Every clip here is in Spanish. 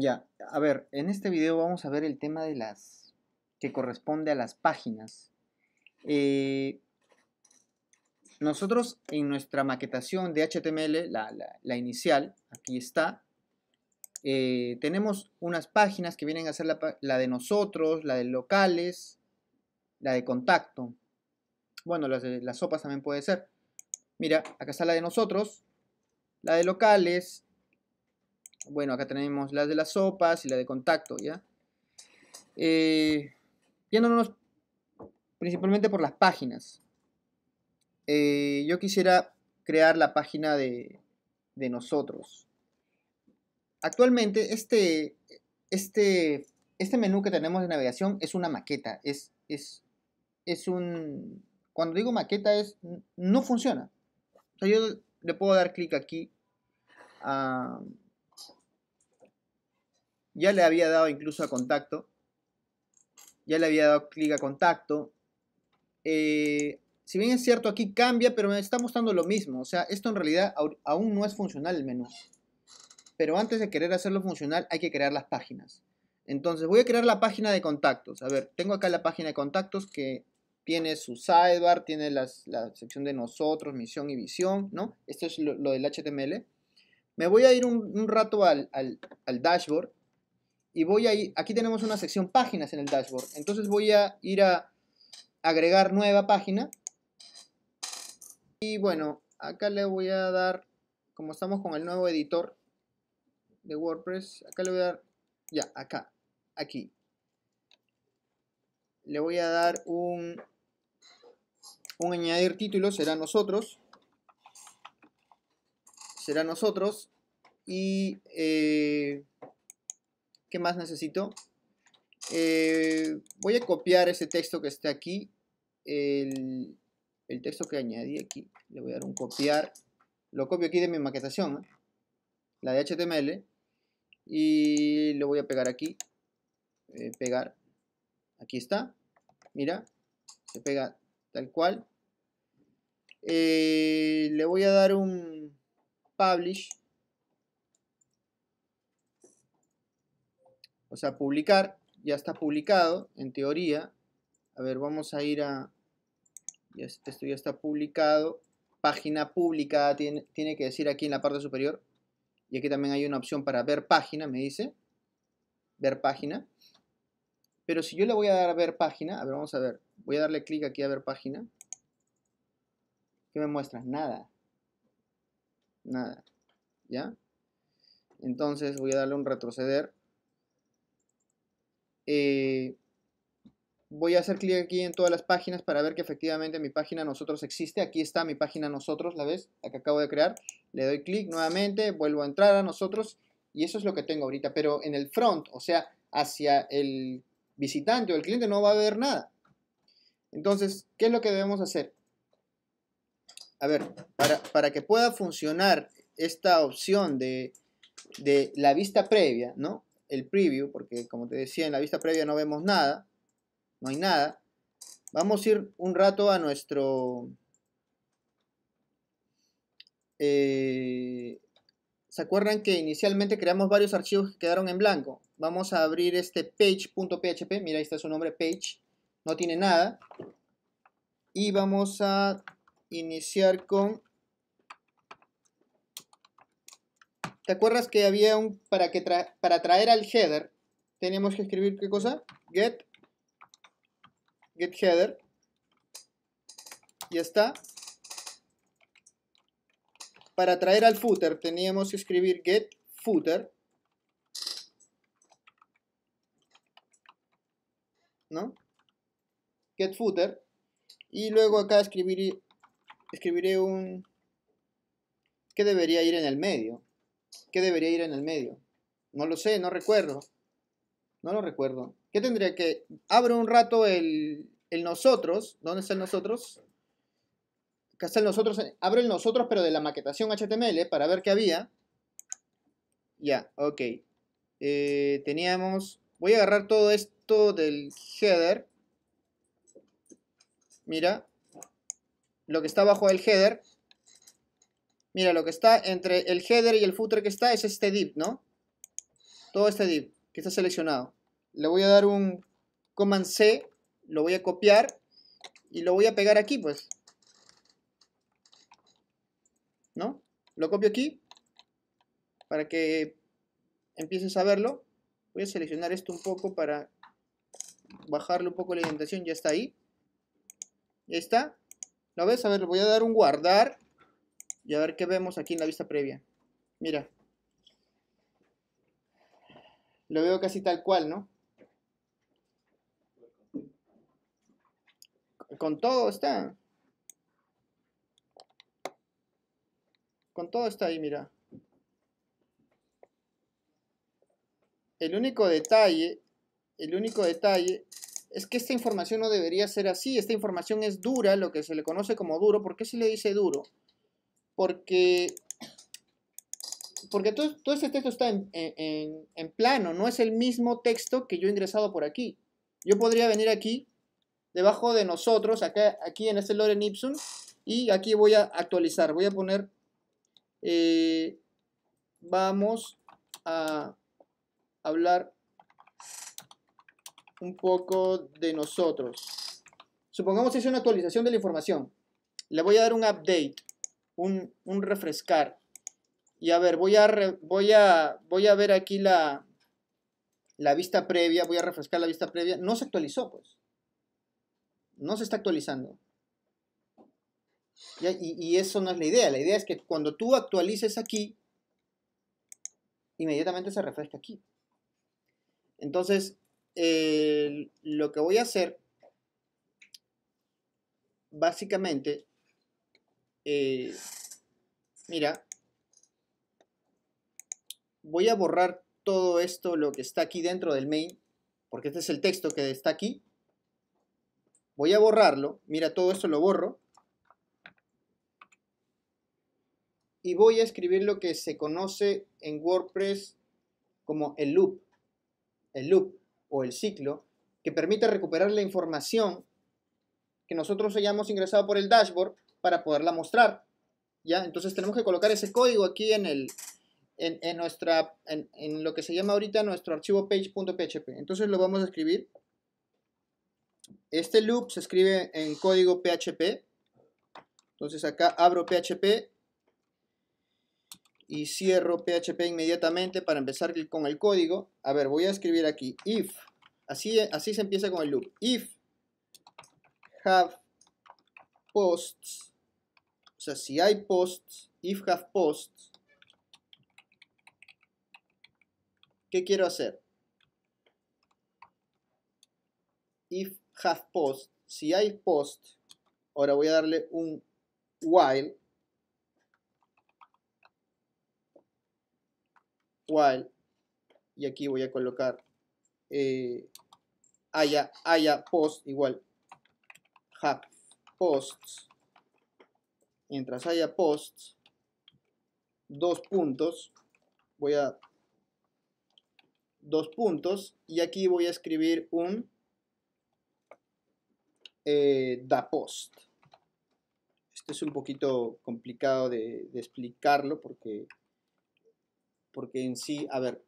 Ya, a ver, en este video vamos a ver el tema de las que corresponde a las páginas. Eh, nosotros en nuestra maquetación de HTML, la, inicial, aquí está, eh, tenemos unas páginas que vienen a ser la, la, de nosotros, la de locales, la de contacto. Bueno, las de las sopas también puede ser. Mira, acá está la de nosotros, la de locales, bueno, acá tenemos las de las sopas y la de contacto, ¿ya? Eh, yéndonos principalmente por las páginas. Eh, yo quisiera crear la página de, de nosotros. Actualmente este, este, este menú que tenemos de navegación es una maqueta, es, es, es un... Cuando digo maqueta es... no funciona. yo le puedo dar clic aquí a... Ya le había dado incluso a contacto. Ya le había dado clic a contacto. Eh, si bien es cierto, aquí cambia, pero me está mostrando lo mismo. O sea, esto en realidad aún no es funcional el menú. Pero antes de querer hacerlo funcional, hay que crear las páginas. Entonces, voy a crear la página de contactos. A ver, tengo acá la página de contactos que tiene su sidebar, tiene la sección de nosotros, misión y visión, ¿no? Esto es lo, del HTML. Me voy a ir un, rato al dashboard y voy a ir, aquí tenemos una sección páginas en el dashboard, entonces voy a ir a agregar nueva página y bueno, acá le voy a dar, como estamos con el nuevo editor de WordPress, acá le voy a dar, ya, acá, aquí, le voy a dar un, un añadir título, será nosotros, será nosotros y eh, ¿Qué más necesito? Eh, voy a copiar ese texto que está aquí. El, texto que añadí aquí. Le voy a dar un copiar. Lo copio aquí de mi maquetación. ¿eh? La de HTML. Y lo voy a pegar aquí. Eh, pegar. Aquí está. Mira. Se pega tal cual. le voy a dar un publish O sea, publicar ya está publicado, en teoría. A ver, vamos a ir a... Esto ya está publicado. Página pública tiene, que decir aquí en la parte superior. Y aquí también hay una opción para ver página, me dice. Ver página. Pero si yo le voy a dar a ver página, a ver, vamos a ver. Voy a darle clic aquí a ver página. ¿Qué me muestra? Nada. Nada. ¿Ya? Entonces voy a darle un retroceder. Eh, voy a hacer clic aquí en todas las páginas para ver que efectivamente mi página nosotros existe. Aquí está mi página nosotros, ¿la ves? La que acabo de crear. Le doy clic nuevamente, vuelvo a entrar a nosotros y eso es lo que tengo ahorita. Pero en el front, o sea, hacia el visitante o el cliente no va a ver nada. Entonces, ¿qué es lo que debemos hacer? A ver, para, para que pueda funcionar esta opción de, de la vista previa, ¿no? el preview, porque como te decía, en la vista previa no vemos nada, no hay nada. Vamos a ir un rato a nuestro... Eh, ¿Se acuerdan que inicialmente creamos varios archivos que quedaron en blanco? Vamos a abrir este page.php, mira, ahí está su nombre, page, no tiene nada. Y vamos a iniciar con ¿Te acuerdas que había un, para, que para traer al header, teníamos que escribir qué cosa? Get, get header. Ya está. Para traer al footer teníamos que escribir get footer. ¿No? Get footer. Y luego acá escribiré, escribiré un... que debería ir en el medio. ¿Qué debería ir en el medio? No lo sé, no recuerdo. No lo recuerdo. ¿Qué tendría que...? Abro un rato el, nosotros. ¿Dónde está el nosotros? Acá está el nosotros. Abro el nosotros, pero de la maquetación HTML, para ver qué había. Ya, ok. Eh, teníamos... Voy a agarrar todo esto del header. Mira. Lo que está abajo del header Mira, lo que está entre el header y el footer que está es este div, ¿no? Todo este div que está seleccionado. Le voy a dar un command C, lo voy a copiar y lo voy a pegar aquí, pues. ¿No? Lo copio aquí para que empieces a verlo. Voy a seleccionar esto un poco para bajarle un poco la indentación. Ya está ahí. Ya está. ¿Lo ves? A ver, le voy a dar un guardar y a ver qué vemos aquí en la vista previa. Mira. Lo veo casi tal cual, ¿no? Con todo está. Con todo está ahí, mira. El único detalle, el único detalle es que esta información no debería ser así. Esta información es dura, lo que se le conoce como duro. ¿Por qué se le dice duro? porque, porque todo, este texto está en, plano, no es el mismo texto que yo he ingresado por aquí. Yo podría venir aquí, debajo de nosotros, acá, aquí en este Loren Ipsum, y aquí voy a actualizar, voy a poner, eh, vamos a hablar un poco de nosotros. Supongamos que es una actualización de la información. Le voy a dar un update un, refrescar. Y a ver, voy a, voy a, voy a ver aquí la, la vista previa, voy a refrescar la vista previa. No se actualizó, pues. No se está actualizando. Y, eso no es la idea. La idea es que cuando tú actualices aquí, inmediatamente se refresca aquí. Entonces, eh, lo que voy a hacer, básicamente, eh, mira, voy a borrar todo esto, lo que está aquí dentro del main, porque este es el texto que está aquí. Voy a borrarlo, mira, todo esto lo borro. Y voy a escribir lo que se conoce en WordPress como el loop, el loop o el ciclo, que permite recuperar la información que nosotros hayamos ingresado por el dashboard para poderla mostrar. ¿ya? Entonces tenemos que colocar ese código aquí en, el, en, nuestra, en, lo que se llama ahorita nuestro archivo page.php. Entonces lo vamos a escribir. Este loop se escribe en código PHP. Entonces acá abro PHP y cierro PHP inmediatamente para empezar con el código. A ver, voy a escribir aquí if. Así, así se empieza con el loop. If have posts sea, si hay posts, if have posts, ¿qué quiero hacer? If have post, si hay post, ahora voy a darle un while, while, y aquí voy a colocar eh, haya, haya post igual have posts mientras haya posts, dos puntos, voy a dos puntos y aquí voy a escribir un eh, da post. Esto es un poquito complicado de, explicarlo porque, porque en sí, a ver,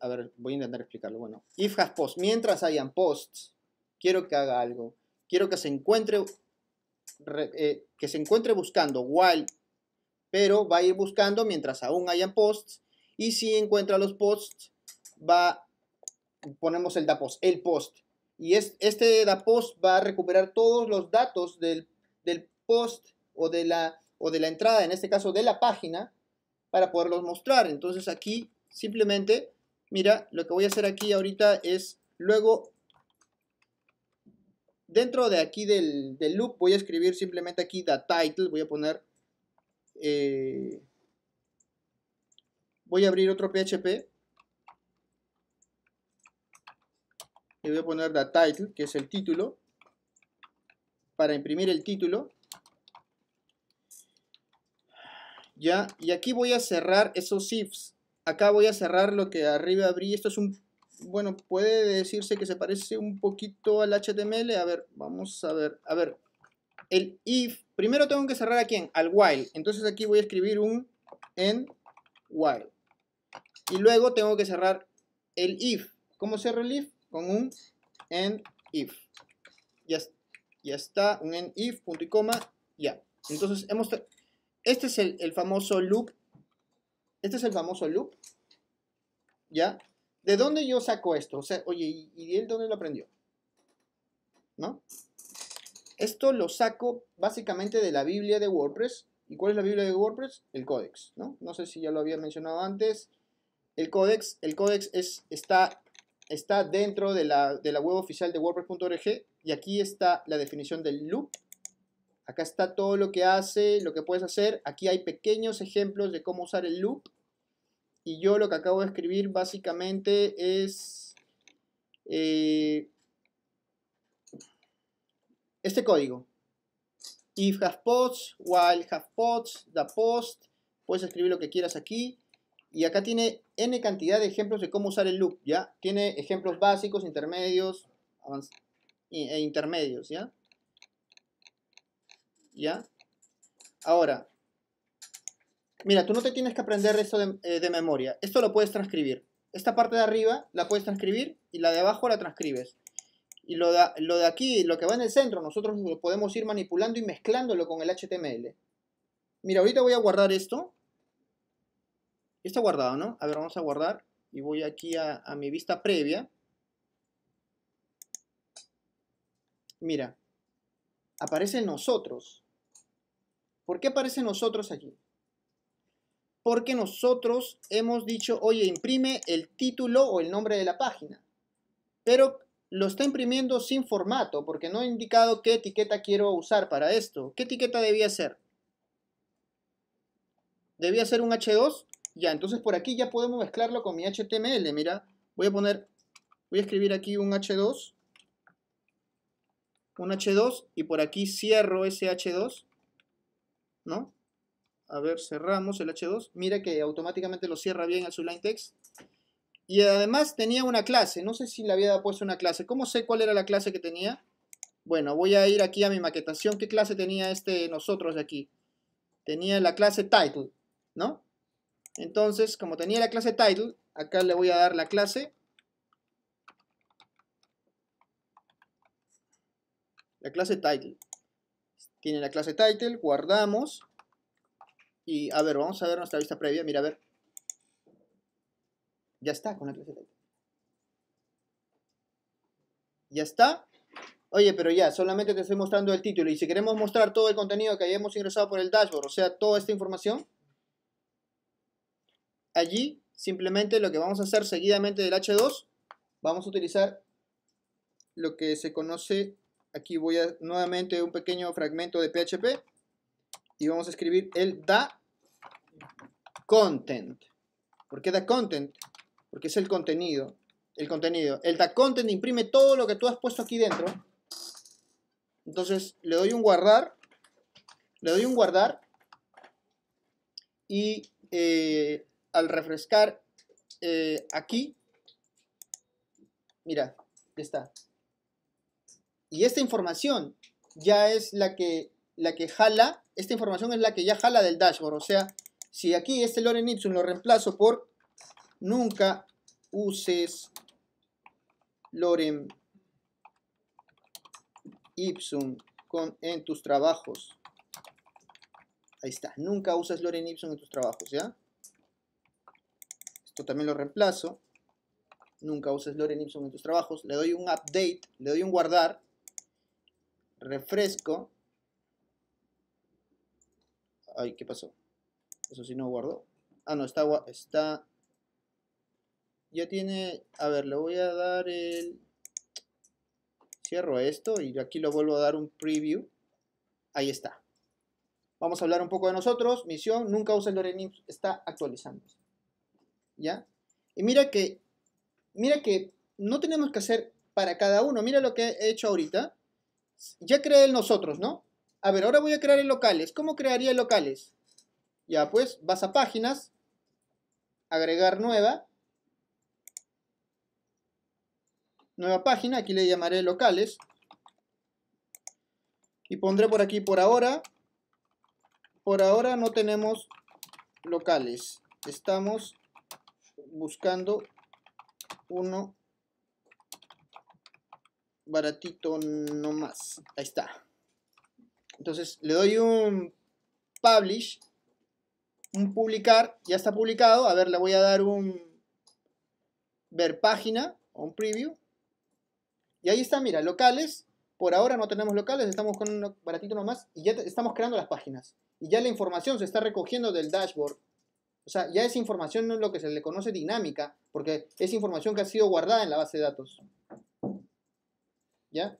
a ver, voy a intentar explicarlo. Bueno, if has post, mientras hayan posts, quiero que haga algo. Quiero que se encuentre eh, que se encuentre buscando while, pero va a ir buscando mientras aún hayan posts. Y si encuentra los posts, va, ponemos el da post, el post. Y es, este da post va a recuperar todos los datos del, post o de, la, o de la entrada, en este caso de la página, para poderlos mostrar. Entonces aquí simplemente, mira, lo que voy a hacer aquí ahorita es luego dentro de aquí del, loop voy a escribir simplemente aquí the title, voy a poner, eh, voy a abrir otro PHP y voy a poner the title, que es el título, para imprimir el título. Ya, y aquí voy a cerrar esos ifs. Acá voy a cerrar lo que arriba abrí. Esto es un bueno, puede decirse que se parece un poquito al HTML. A ver, vamos a ver. A ver, el if, primero tengo que cerrar a quién? Al while. Entonces aquí voy a escribir un en while. Y luego tengo que cerrar el if. ¿Cómo cierro el if? Con un en if. Ya, ya está, un en if, punto y coma, ya. Entonces hemos... Este es el famoso loop. Este es el famoso loop. ¿Ya? ¿De dónde yo saco esto? O sea, oye, ¿y, él dónde lo aprendió? ¿No? Esto lo saco básicamente de la Biblia de WordPress. ¿Y cuál es la Biblia de WordPress? El Codex, ¿no? No sé si ya lo había mencionado antes. El Codex, el Codex es, está, está dentro de la, de la web oficial de WordPress.org y aquí está la definición del loop. Acá está todo lo que hace, lo que puedes hacer. Aquí hay pequeños ejemplos de cómo usar el loop y yo lo que acabo de escribir básicamente es eh, este código. If have pods, while have pods, the post, puedes escribir lo que quieras aquí. Y acá tiene n cantidad de ejemplos de cómo usar el loop, ¿ya? Tiene ejemplos básicos, intermedios e intermedios, ¿ya? ¿Ya? Ahora, Mira, tú no te tienes que aprender esto eh, de, memoria. Esto lo puedes transcribir. Esta parte de arriba la puedes transcribir y la de abajo la transcribes. Y lo de, aquí, lo que va en el centro, nosotros lo podemos ir manipulando y mezclándolo con el HTML. Mira, ahorita voy a guardar esto. Está guardado, ¿no? A ver, vamos a guardar. Y voy aquí a, a mi vista previa. Mira, aparece nosotros. ¿Por qué aparece nosotros aquí? porque nosotros hemos dicho, oye, imprime el título o el nombre de la página. Pero lo está imprimiendo sin formato, porque no he indicado qué etiqueta quiero usar para esto. ¿Qué etiqueta debía ser? ¿Debía ser un H2? Ya, entonces por aquí ya podemos mezclarlo con mi HTML. Mira, voy a poner, voy a escribir aquí un H2, un H2, y por aquí cierro ese H2, ¿no? A ver, cerramos el H2. Mira que automáticamente lo cierra bien el Sublime Text. Y además tenía una clase. No sé si le había puesto una clase. ¿Cómo sé cuál era la clase que tenía? Bueno, voy a ir aquí a mi maquetación. ¿Qué clase tenía este nosotros de aquí? Tenía la clase title, ¿no? Entonces, como tenía la clase title, acá le voy a dar la clase. La clase title. Tiene la clase title, guardamos. Y a ver, vamos a ver nuestra vista previa. Mira, a ver. Ya está con la clase Ya está. Oye, pero ya, solamente te estoy mostrando el título. Y si queremos mostrar todo el contenido que hayamos ingresado por el dashboard, o sea, toda esta información, allí simplemente lo que vamos a hacer seguidamente del H2, vamos a utilizar lo que se conoce, aquí voy a nuevamente un pequeño fragmento de PHP, y vamos a escribir el da content. ¿Por qué da content? Porque es el contenido. El contenido. El da content imprime todo lo que tú has puesto aquí dentro. Entonces le doy un guardar. Le doy un guardar. Y eh, al refrescar eh, aquí, mira, ya está. Y esta información ya es la que, la que jala, esta información es la que ya jala del dashboard, o sea, si aquí este lorem ipsum lo reemplazo por nunca uses lorem ipsum en tus trabajos. Ahí está, nunca uses lorem ipsum en tus trabajos, ¿ya? Esto también lo reemplazo. Nunca uses lorem ipsum en tus trabajos. Le doy un update, le doy un guardar. Refresco. Ay, ¿qué pasó? Eso sí, no guardó. Ah, no, está, está... Ya tiene... A ver, le voy a dar el... Cierro esto y aquí lo vuelvo a dar un preview. Ahí está. Vamos a hablar un poco de nosotros. Misión, nunca usa el Lorenim, está actualizando ¿Ya? Y mira que... Mira que no tenemos que hacer para cada uno. Mira lo que he hecho ahorita. Ya creé el nosotros, ¿no? A ver, ahora voy a crear el locales. ¿Cómo crearía el locales? Ya pues, vas a páginas, agregar nueva, nueva página, aquí le llamaré locales, y pondré por aquí por ahora, por ahora no tenemos locales, estamos buscando uno baratito nomás, ahí está. Entonces le doy un publish un publicar, ya está publicado, a ver, le voy a dar un ver página o un preview. Y ahí está, mira, locales, por ahora no tenemos locales, estamos con un baratito nomás y ya estamos creando las páginas. Y ya la información se está recogiendo del dashboard. O sea, ya esa información no es lo que se le conoce dinámica, porque es información que ha sido guardada en la base de datos. ¿Ya?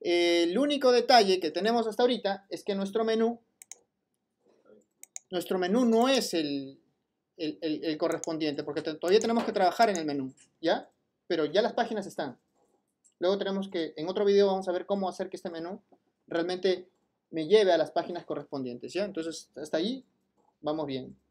el único detalle que tenemos hasta ahorita es que nuestro menú nuestro menú no es el, correspondiente, porque todavía tenemos que trabajar en el menú, ¿ya? Pero ya las páginas están. Luego tenemos que, en otro video vamos a ver cómo hacer que este menú realmente me lleve a las páginas correspondientes, ¿ya? Entonces, hasta ahí vamos bien.